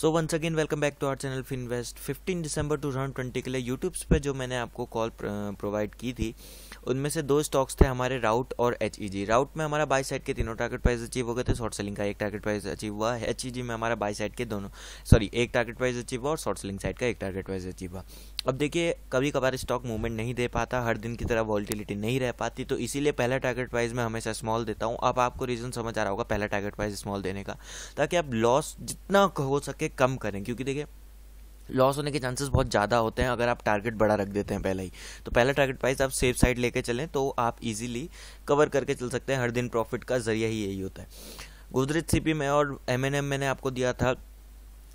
so once again welcome back to our channel Finvest 15 दिसंबर 2020 के लिए यूट्यूब्स पे जो मैंने आपको कॉल प्रोवाइड की थी उनमें से दो स्टॉक्स थे हमारे राउट और एच राउट e में हमारा बाई साइड के तीनों टारगेट प्राइस अचीव हो गए थे शॉर्ट सेलिंग का एक टारगेट प्राइस अचीव हुआ है एच e में हमारा बाई साइड के दोनों सॉरी एक टारगेट प्राइस अचीव हुआ और शॉर्ट सेलिंग साइड का एक टारगेट प्राइस अचीव हुआ अब देखिए कभी कभार स्टॉक मूवमेंट नहीं दे पाता हर दिन की तरह वॉलिटिलिटी नहीं रह पाती तो इसीलिए पहला टारगेट प्राइस मैं हमेशा स्मॉल देता हूँ अब आपको रीज़न समझ आ रहा होगा पहला टारगेट प्राइस स्मॉल देने का ताकि आप लॉस जितना हो सके करके कम करें क्योंकि देखिए लॉस होने के चांसेस बहुत ज़्यादा होते हैं अगर आप टारगेट बड़ा रख देते हैं पहले ही तो पहला टारगेट प्राइस आप सेफ साइड लेके चलें तो आप इजीली कवर करके चल सकते हैं हर दिन प्रॉफिट का जरिया ही यही होता है गोदरेज सीपी में और एम मैंने आपको दिया था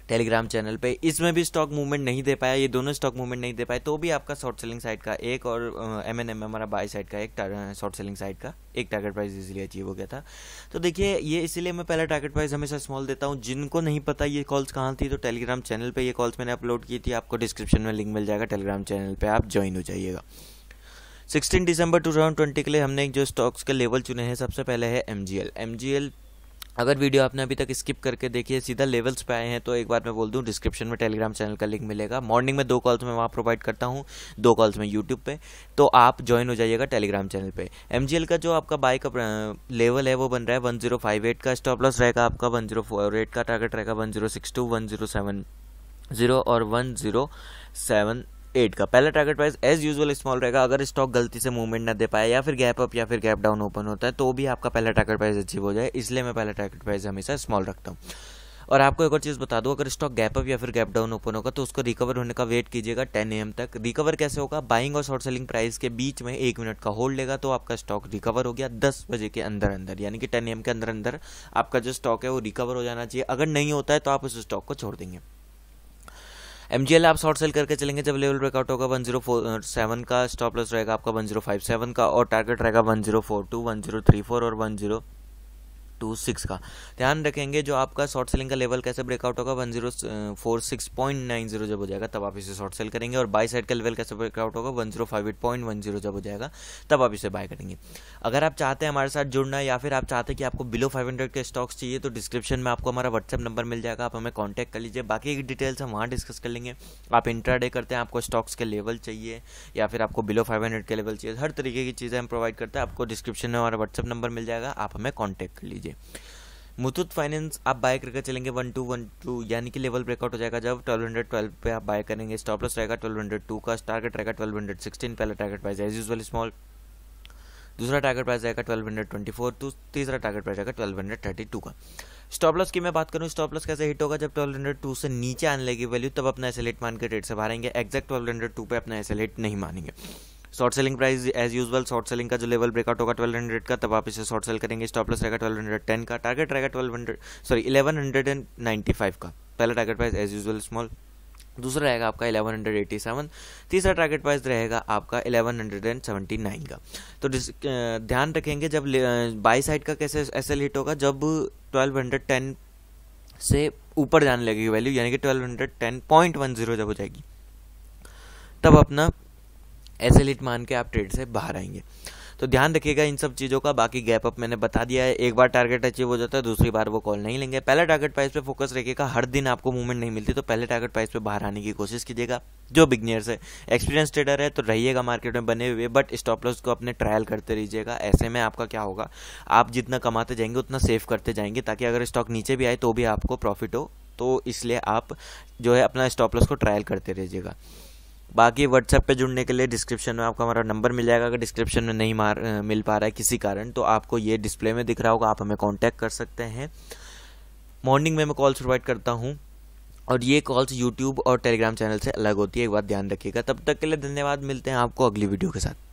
टेलीग्राम चैनल पे इसमें भी स्टॉक मूवमेंट नहीं दे पाया ये दोनों स्टॉक मूवमेंट नहीं दे पाए तो भी आपका शॉर्ट सेलिंग साइड का एक और एम एन एम हमारा बाई साइड का एक शॉर्ट सेलिंग साइड का एक टारगेट प्राइस इजीली अचीव हो गया था तो देखिए ये इसलिए मैं पहला टारगेट प्राइस हमेशा स्मॉल देता हूँ जिनको नहीं पता ये कॉल्स कहाँ थी तो टेलीग्राम चैनल पर ये कॉल्स मैंने अपलोड की थी आपको डिस्क्रिप्शन में लिंक मिल जाएगा टेलीग्राम चैनल पर आप ज्वाइन हो जाइएगा 16 दिसंबर 2020 के लिए हमने जो स्टॉक्स के लेवल चुने हैं सबसे पहले है M G L M G L अगर वीडियो आपने अभी तक स्किप करके देखिए सीधा लेवल्स पे आए हैं तो एक बार मैं बोल दूं डिस्क्रिप्शन में टेलीग्राम चैनल का लिंक मिलेगा मॉर्निंग में दो कॉल्स मैं वहाँ प्रोवाइड करता हूँ दो कॉल्स में यूट्यूब पे तो आप ज्वाइन हो जाइएगा टेलीग्राम चैनल पे एम का जो आपका बाय का लेवल है वो बन रहा है वन का स्टॉप लॉस रहेगा आपका वन का टारगेट रहेगा वन जीरो और वन एट का पहला target price as usual small रहेगा अगर स्टॉक गलती से मूवमेंट ना दे पाए या फिर गैप अप या फिर गैप डाउन ओपन होता है तो भी आपका पहला टारगेट प्राइस अचीव हो जाए इसलिए मैं पहला टारगेट प्राइस हमेशा स्मॉल रखता हूँ और आपको एक और चीज़ बता दूँ अगर स्टॉक गैप अप या फिर गैप डाउन ओपन होगा तो उसको रिकवर होने का वेट कीजिएगा टेन एम तक रिकवर कैसे होगा बाइंग और शॉर्ट सेलिंग प्राइस के बीच में एक मिनट का होल्ड लेगा तो आपका स्टॉक रिकवर हो गया दस बजे के अंदर अंदर यानी कि टेन एम के अंदर अंदर आपका जो स्टॉक है वो रिकवर हो जाना चाहिए अगर नहीं होता है तो आप उस स्टॉक को छोड़ देंगे एम आप शॉर्ट सेल करके चलेंगे जब लेवल ब्रेकआउट होगा वन जीरो फोर सेवन का स्टॉप लॉस रहेगा आपका वन जीरो फाइव सेवन का और टारगेट रहेगा one zero four two one zero three four और वन जीरो टू सिक्स का ध्यान रखेंगे जो आपका शॉर्ट सेलिंग का लेवल कैसे ब्रेकआउट होगा one zero four six point nine zero जब हो जाएगा तब आप इसे शॉर्ट सेल करेंगे और बाई साइड का लेवल कैसे ब्रेकआउट होगा one zero five eight point one zero जब हो जाएगा तब आप इसे बाय करेंगे अगर आप चाहते हैं हमारे साथ जुड़ना या फिर आप चाहते हैं कि आपको बिलो फाइव हंड्रेड के स्टॉक्स चाहिए तो डिस्क्रिप्शन में आपको हमारा व्हाट्सअप नंबर मिल जाएगा आप हमें कॉन्टैक्ट कर लीजिए बाकी की डिटेल्स हम वहाँ डिस्कस कर लेंगे आप इंट्राडे करते हैं आपको स्टॉक्स के लेवल चाहिए या फिर आपको बिलो फाइव हंड्रेड के लेवल चाहिए हर तरीके की चीज़ें हम प्रोवाइड करते हैं आपको डिस्क्रिप्शन में हमारा व्हाट्सअप नंबर मिल जाएगा आप हमें कॉन्टैक्ट कर लीजिए देखिए मुथुत फाइनेंस आप बाय करके चलेंगे वन टू वन टू यानी कि लेवल ब्रेकआउट हो जाएगा जब ट्वेल्व हंड्रेड ट्वेल्व पे आप बाय करेंगे स्टॉप लॉस रहेगा ट्वेल्व हंड्रेड टू का टारगेट रहेगा ट्वेल्व हंड्रेड सिक्सटीन पहला target price as usual small दूसरा टारगेट प्राइस रहेगा twelve hundred twenty four two तीसरा टारगेट प्राइस रहेगा ट्वेल्व हंड्रेड थर्टी टू का स्टॉप लॉस की मैं बात करूँ स्टॉप लॉस कैसे हिट होगा जब ट्वेल्व हंड्रेड टू से नीचे आने लगी वैल्यू तब अपना ऐसे लेट मान के रेट से भारेंगे एक्जैक्ट ट्वेल्व हंड्रेड टू पर अपना ऐसे लेट नहीं मानेंगे short selling price as usual short selling का जो लेवल ब्रेकआउट होगा ट्वेल्व हंड्रेड का तब आप इसे शॉर्ट सेल करेंगे स्टॉप लॉस रहेगा ट्वेल्व हंड्रेड टेन का टारगेट रहेगा twelve hundred sorry eleven hundred and ninety five का पहला target price as usual small दूसरा रहेगा आपका इलेवन हंड्रेड एटी सेवन तीसरा टारगेट प्राइस रहेगा आपका eleven hundred and seventy nine का तो ध्यान रखेंगे जब बाई साइड का कैसे ऐसे हिट होगा जब ट्वेल्व हंड्रेड टेन से ऊपर जाने लगेगी वैल्यू यानी कि twelve hundred ten point one zero जब हो जाएगी तब अपना एज लिट मान के आप ट्रेड से बाहर आएंगे तो ध्यान रखिएगा इन सब चीज़ों का बाकी गैप अप मैंने बता दिया है एक बार टारगेट अचीव हो जाता है दूसरी बार वो कॉल नहीं लेंगे पहले टारगेट प्राइस पे फोकस रखिएगा हर दिन आपको मूवमेंट नहीं मिलती तो पहले टारगेट प्राइस पे बाहर आने की कोशिश कीजिएगा जो बिगनियर्स है एक्सपीरियंस ट्रेडर है तो रहिएगा मार्केट में बने हुए बट स्टॉप लॉस को अपने ट्रायल करते रहिएगा ऐसे में आपका क्या होगा आप जितना कमाते जाएंगे उतना सेव करते जाएंगे ताकि अगर स्टॉक नीचे भी आए तो भी आपको प्रॉफिट हो तो इसलिए आप जो है अपना स्टॉप लॉस को ट्रायल करते रहिएगा बाकी व्हाट्सएप पे जुड़ने के लिए डिस्क्रिप्शन में आपको हमारा नंबर मिल जाएगा अगर डिस्क्रिप्शन में नहीं मार मिल पा रहा है किसी कारण तो आपको ये डिस्प्ले में दिख रहा होगा आप हमें कॉन्टैक्ट कर सकते हैं मॉर्निंग में मैं कॉल्स प्रोवाइड करता हूँ और ये कॉल्स यूट्यूब और टेलीग्राम चैनल से अलग होती है एक बात ध्यान रखिएगा तब तक के लिए धन्यवाद मिलते हैं आपको अगली वीडियो के साथ